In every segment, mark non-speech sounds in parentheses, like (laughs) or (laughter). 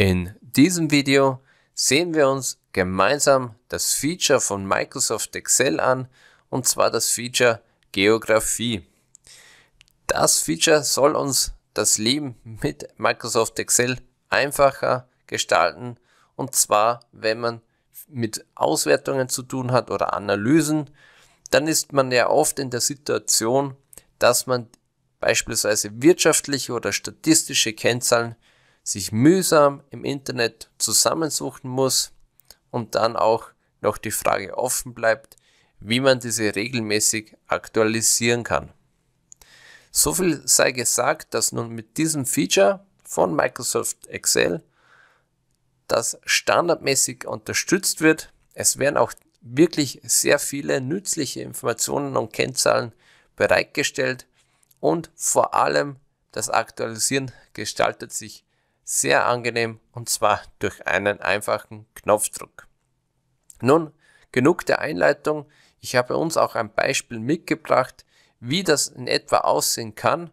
In diesem Video sehen wir uns gemeinsam das Feature von Microsoft Excel an, und zwar das Feature Geografie. Das Feature soll uns das Leben mit Microsoft Excel einfacher gestalten, und zwar wenn man mit Auswertungen zu tun hat oder Analysen, dann ist man ja oft in der Situation, dass man beispielsweise wirtschaftliche oder statistische Kennzahlen sich mühsam im Internet zusammensuchen muss und dann auch noch die Frage offen bleibt, wie man diese regelmäßig aktualisieren kann. So viel sei gesagt, dass nun mit diesem Feature von Microsoft Excel das standardmäßig unterstützt wird. Es werden auch wirklich sehr viele nützliche Informationen und Kennzahlen bereitgestellt und vor allem das Aktualisieren gestaltet sich sehr angenehm und zwar durch einen einfachen Knopfdruck. Nun, genug der Einleitung. Ich habe uns auch ein Beispiel mitgebracht, wie das in etwa aussehen kann.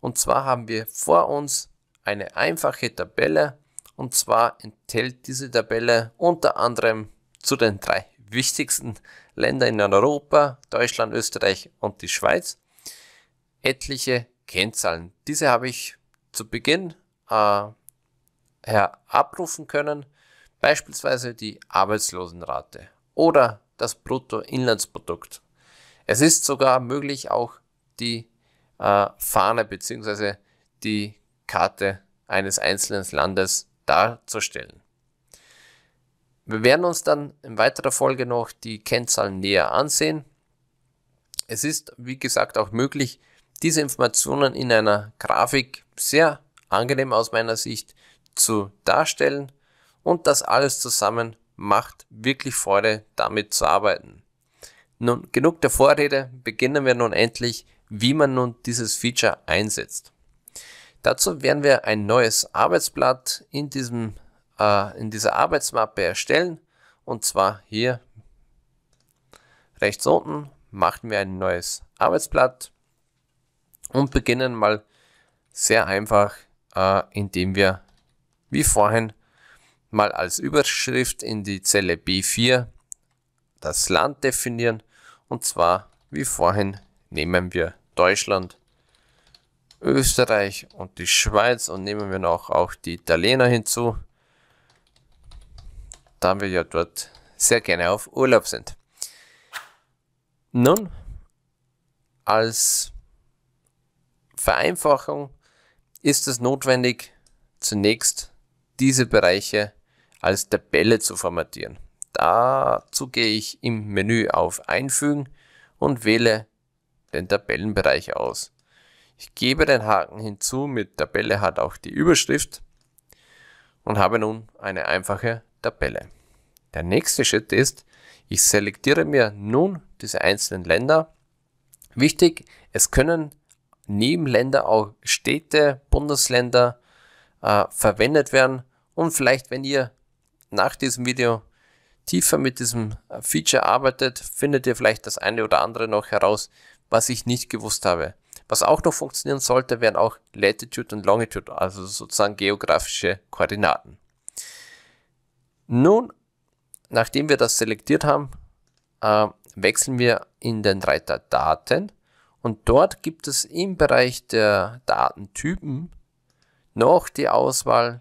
Und zwar haben wir vor uns eine einfache Tabelle. Und zwar enthält diese Tabelle unter anderem zu den drei wichtigsten Ländern in Europa, Deutschland, Österreich und die Schweiz, etliche Kennzahlen. Diese habe ich zu Beginn äh, her abrufen können, beispielsweise die Arbeitslosenrate oder das Bruttoinlandsprodukt. Es ist sogar möglich, auch die äh, Fahne bzw. die Karte eines einzelnen Landes darzustellen. Wir werden uns dann in weiterer Folge noch die Kennzahlen näher ansehen. Es ist, wie gesagt, auch möglich, diese Informationen in einer Grafik sehr angenehm aus meiner Sicht zu darstellen und das alles zusammen macht wirklich Freude, damit zu arbeiten. Nun, genug der Vorrede, beginnen wir nun endlich, wie man nun dieses Feature einsetzt. Dazu werden wir ein neues Arbeitsblatt in, diesem, äh, in dieser Arbeitsmappe erstellen und zwar hier rechts unten machen wir ein neues Arbeitsblatt und beginnen mal sehr einfach, äh, indem wir wie vorhin mal als Überschrift in die Zelle B4 das Land definieren. Und zwar, wie vorhin, nehmen wir Deutschland, Österreich und die Schweiz und nehmen wir noch auch die Italiener hinzu, da wir ja dort sehr gerne auf Urlaub sind. Nun, als Vereinfachung ist es notwendig, zunächst diese Bereiche als Tabelle zu formatieren. Dazu gehe ich im Menü auf Einfügen und wähle den Tabellenbereich aus. Ich gebe den Haken hinzu, mit Tabelle hat auch die Überschrift und habe nun eine einfache Tabelle. Der nächste Schritt ist, ich selektiere mir nun diese einzelnen Länder. Wichtig, es können neben Länder auch Städte, Bundesländer äh, verwendet werden, und vielleicht, wenn ihr nach diesem Video tiefer mit diesem äh, Feature arbeitet, findet ihr vielleicht das eine oder andere noch heraus, was ich nicht gewusst habe. Was auch noch funktionieren sollte, wären auch Latitude und Longitude, also sozusagen geografische Koordinaten. Nun, nachdem wir das selektiert haben, äh, wechseln wir in den Reiter Daten und dort gibt es im Bereich der Datentypen noch die Auswahl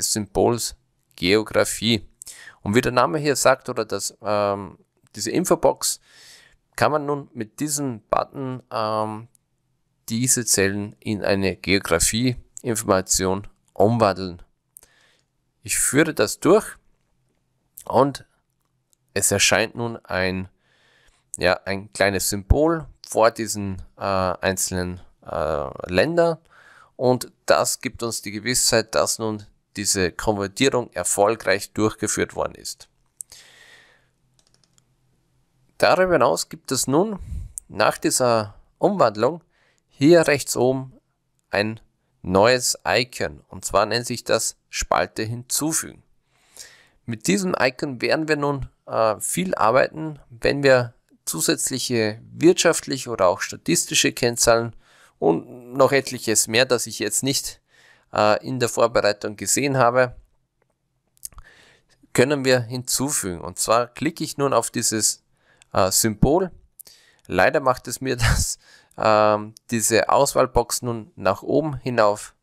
des Symbols Geografie. Und wie der Name hier sagt, oder das, ähm, diese Infobox, kann man nun mit diesem Button ähm, diese Zellen in eine Geografie-Information umwandeln. Ich führe das durch und es erscheint nun ein, ja, ein kleines Symbol vor diesen äh, einzelnen äh, Ländern und das gibt uns die Gewissheit, dass nun diese Konvertierung erfolgreich durchgeführt worden ist. Darüber hinaus gibt es nun nach dieser Umwandlung hier rechts oben ein neues Icon und zwar nennt sich das Spalte hinzufügen. Mit diesem Icon werden wir nun äh, viel arbeiten, wenn wir zusätzliche wirtschaftliche oder auch statistische Kennzahlen und noch etliches mehr, das ich jetzt nicht äh, in der Vorbereitung gesehen habe, können wir hinzufügen. Und zwar klicke ich nun auf dieses äh, Symbol. Leider macht es mir (laughs) das, ähm, diese Auswahlbox nun nach oben hinauf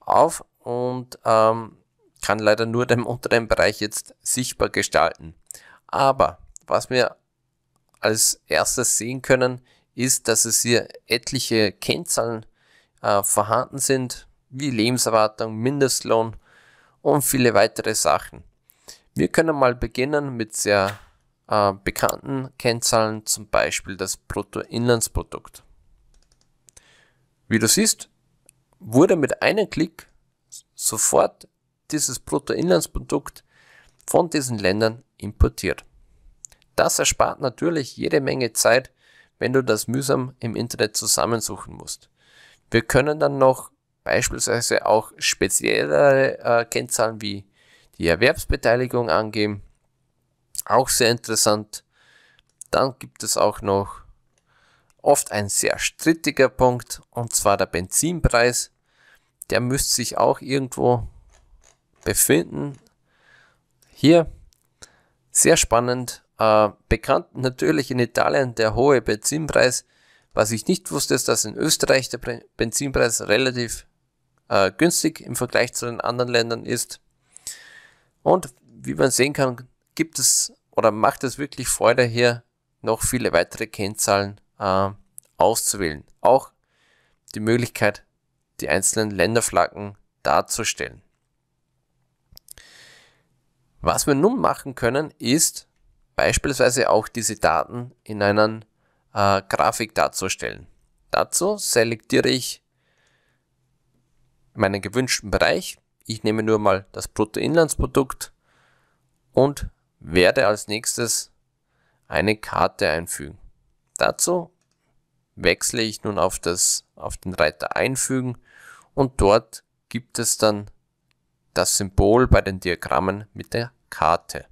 auf und ähm, kann leider nur den unteren Bereich jetzt sichtbar gestalten. Aber was wir als erstes sehen können, ist, dass es hier etliche Kennzahlen äh, vorhanden sind wie Lebenserwartung, Mindestlohn und viele weitere Sachen. Wir können mal beginnen mit sehr äh, bekannten Kennzahlen, zum Beispiel das Bruttoinlandsprodukt. Wie du siehst, wurde mit einem Klick sofort dieses Bruttoinlandsprodukt von diesen Ländern importiert. Das erspart natürlich jede Menge Zeit, wenn du das mühsam im Internet zusammensuchen musst. Wir können dann noch beispielsweise auch speziellere äh, Kennzahlen wie die Erwerbsbeteiligung angeben. Auch sehr interessant. Dann gibt es auch noch oft ein sehr strittiger Punkt, und zwar der Benzinpreis. Der müsste sich auch irgendwo befinden. Hier, sehr spannend, äh, bekannt natürlich in Italien der hohe Benzinpreis. Was ich nicht wusste, ist, dass in Österreich der Benzinpreis relativ äh, günstig im Vergleich zu den anderen Ländern ist. Und wie man sehen kann, gibt es oder macht es wirklich Freude hier noch viele weitere Kennzahlen äh, auszuwählen. Auch die Möglichkeit, die einzelnen Länderflaggen darzustellen. Was wir nun machen können, ist beispielsweise auch diese Daten in einer äh, Grafik darzustellen. Dazu selektiere ich meinen gewünschten Bereich. Ich nehme nur mal das Bruttoinlandsprodukt und werde als nächstes eine Karte einfügen. Dazu wechsle ich nun auf, das, auf den Reiter einfügen und dort gibt es dann das Symbol bei den Diagrammen mit der Karte.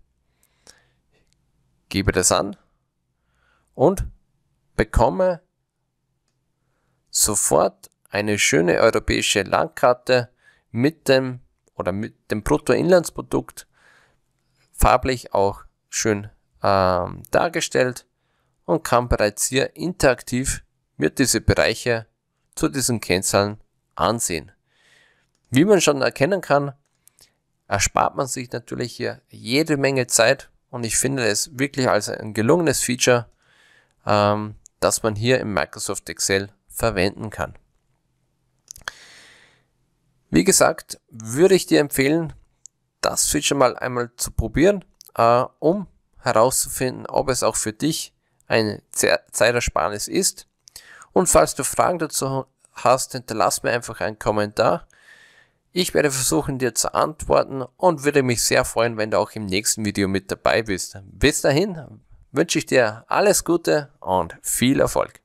gebe das an und bekomme sofort eine schöne europäische Landkarte mit dem oder mit dem Bruttoinlandsprodukt farblich auch schön ähm, dargestellt und kann bereits hier interaktiv mir diese Bereiche zu diesen Kennzahlen ansehen. Wie man schon erkennen kann, erspart man sich natürlich hier jede Menge Zeit und ich finde es wirklich als ein gelungenes Feature, ähm, das man hier im Microsoft Excel verwenden kann. Wie gesagt, würde ich dir empfehlen, das Feature mal einmal zu probieren, äh, um herauszufinden, ob es auch für dich eine Zeitersparnis ist. Und falls du Fragen dazu hast, hinterlass mir einfach einen Kommentar. Ich werde versuchen, dir zu antworten und würde mich sehr freuen, wenn du auch im nächsten Video mit dabei bist. Bis dahin wünsche ich dir alles Gute und viel Erfolg.